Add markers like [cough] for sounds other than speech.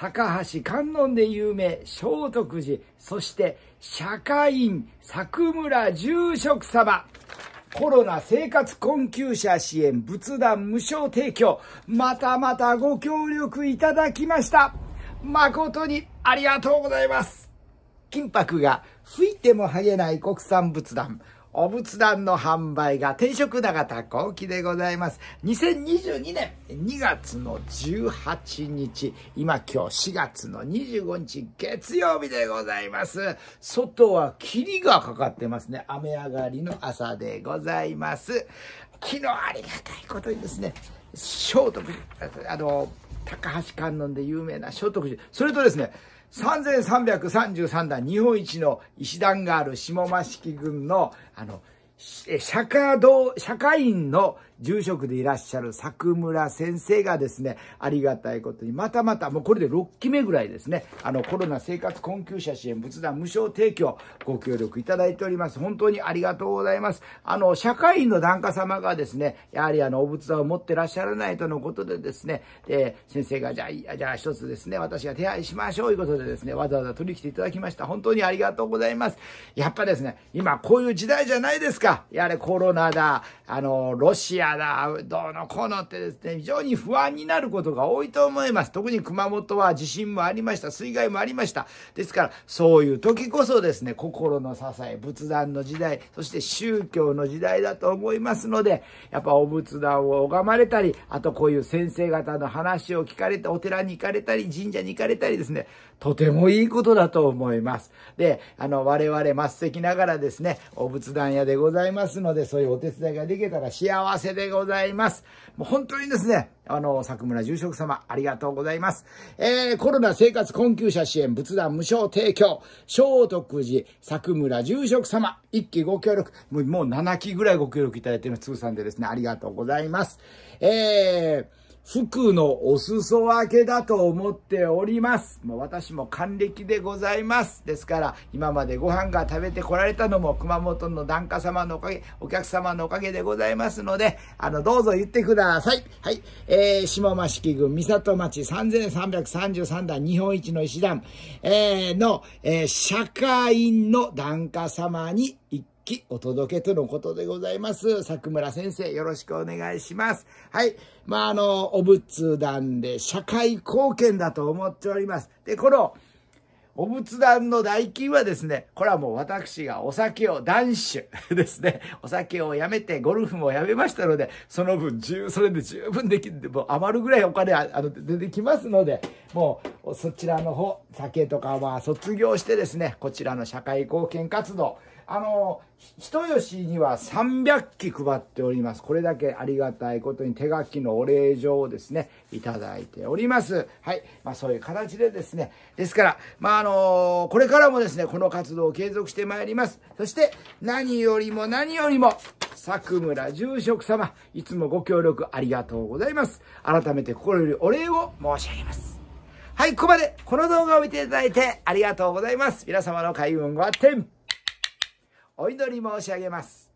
高橋観音で有名、聖徳寺、そして社会院、佐久村住職様。コロナ生活困窮者支援仏壇無償提供、またまたご協力いただきました。誠にありがとうございます。金箔が吹いても剥げない国産仏壇。お仏壇の販売が定食永田幸喜でございます。2022年2月の18日、今今日4月の25日月曜日でございます。外は霧がかかってますね。雨上がりの朝でございます。昨日ありがたいことにですね、聖徳、あの、高橋観音で有名な聖徳寺、それとですね、3333段、日本一の石段がある下益城郡の、あの、社会道、社会員の住職でいらっしゃる佐久村先生がですね、ありがたいことに、またまた、もうこれで6期目ぐらいですね、あの、コロナ生活困窮者支援仏壇無償提供、ご協力いただいております。本当にありがとうございます。あの、社会員の檀家様がですね、やはりあの、お仏壇を持ってらっしゃらないとのことでですね、え先生が、じゃあ、じゃあ一つですね、私が手配しましょうということでですね、わざわざ取り来ていただきました。本当にありがとうございます。やっぱですね、今こういう時代じゃないですか。やれコロナだ、あの、ロシアやら、どうのこうのってですね、非常に不安になることが多いと思います。特に熊本は地震もありました、水害もありました。ですから、そういう時こそですね、心の支え、仏壇の時代、そして宗教の時代だと思いますので、やっぱお仏壇を拝まれたり、あとこういう先生方の話を聞かれて、お寺に行かれたり、神社に行かれたりですね、とてもいいことだと思います。で、あの、我々末席ながらですね、お仏壇屋でございますので、そういうお手伝いができたら幸せです。でございます。もう本当にですね、あの、佐久村住職様、ありがとうございます。えー、コロナ生活困窮者支援仏壇無償提供、聖徳寺佐久村住職様、一期ご協力、もう7期ぐらいご協力いただいている通算でですね、ありがとうございます。えー、服のお裾分けだと思っております。もう私も還暦でございます。ですから、今までご飯が食べてこられたのも熊本の檀家様のおかげ、お客様のおかげでございますので、あの、どうぞ言ってください。はい。えー、下間式郡三里町3333段日本一の石段、えー、の、えー、社会の檀家様に一きお届けとのことでございます。佐久村先生、よろしくお願いします。はい。まあ、あの、お仏壇で社会貢献だと思っております。で、この、お仏壇の代金はですね、これはもう私がお酒を、断酒 [laughs] ですね、お酒をやめて、ゴルフもやめましたので、その分、それで十分できる、もう余るぐらいお金あの出てきますので、もうそちらの方、酒とかは卒業してですね、こちらの社会貢献活動、あの、人吉には300機配っております。これだけありがたいことに手書きのお礼状をですね、いただいております。はい。まあそういう形でですね、ですから、まああのー、これからもですね、この活動を継続してまいります。そして、何よりも何よりも、佐久村住職様、いつもご協力ありがとうございます。改めて心よりお礼を申し上げます。はい、ここまで、この動画を見ていただいてありがとうございます。皆様の開運ご発展、お祈り申し上げます。